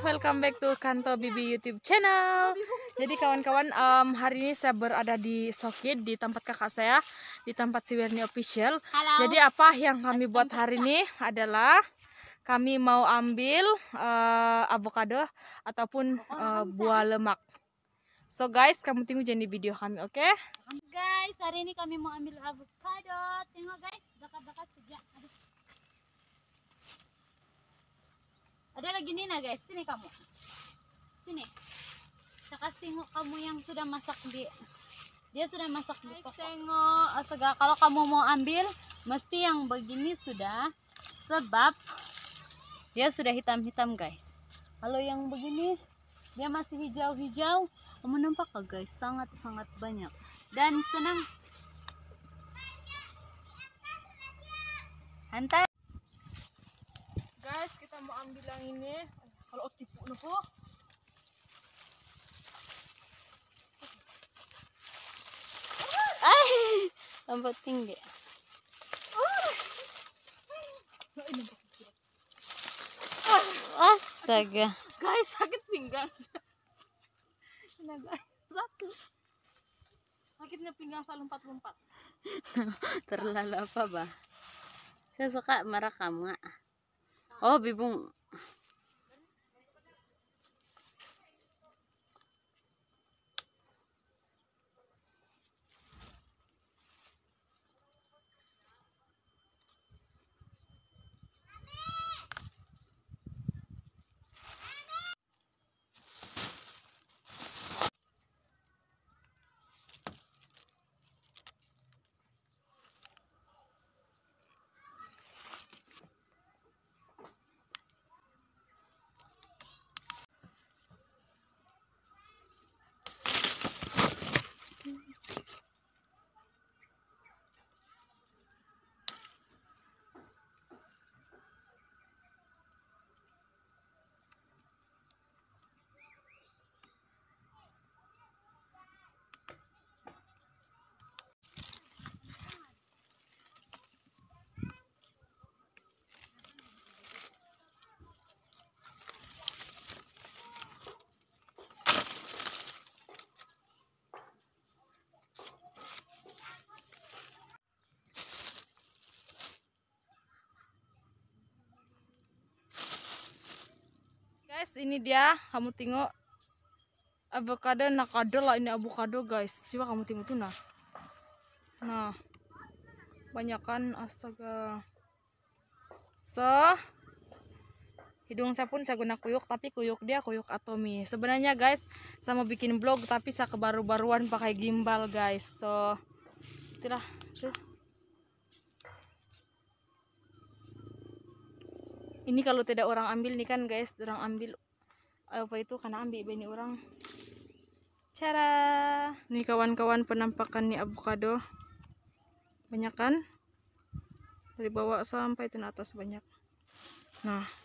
welcome back to Kanto Bibi YouTube channel. Jadi kawan-kawan, um, hari ini saya berada di Sokid di tempat kakak saya, di tempat Siwerni official. Halo. Jadi apa yang kami buat hari ini adalah kami mau ambil uh, avocado ataupun uh, buah lemak. So guys, kamu tunggu jadi video kami, oke? Okay? Guys, hari ini kami mau ambil avocado. Tengok guys, bakat-bakat sejak. gini nah guys sini kamu sini saya kasih tengok kamu yang sudah masak di dia sudah masak di pokok. tengok oh, segala kalau kamu mau ambil mesti yang begini sudah sebab dia sudah hitam-hitam guys kalau yang begini dia masih hijau-hijau kamu nampak guys sangat-sangat banyak dan senang hantar yang ambil yang ini kalau tipu nopo ay lambat tinggi astaga guys sakit pinggang nah, satu sakitnya pinggang saya lompat-lompat terlalu apa bah saya suka marah kamu nggak 哦，比方。guys ini dia kamu tengok avocado nakado lah ini avocado guys coba kamu tengok tuh nah nah kan astaga so hidung saya pun saya guna kuyuk tapi kuyuk dia kuyuk atomi sebenarnya guys saya mau bikin blog tapi saya kebaru-baruan pakai gimbal guys so itulah ini kalau tidak orang ambil nih kan guys orang ambil apa itu karena ambil ini orang cara nih kawan-kawan penampakan nih avocado banyak kan dari bawah sampai itu atas banyak nah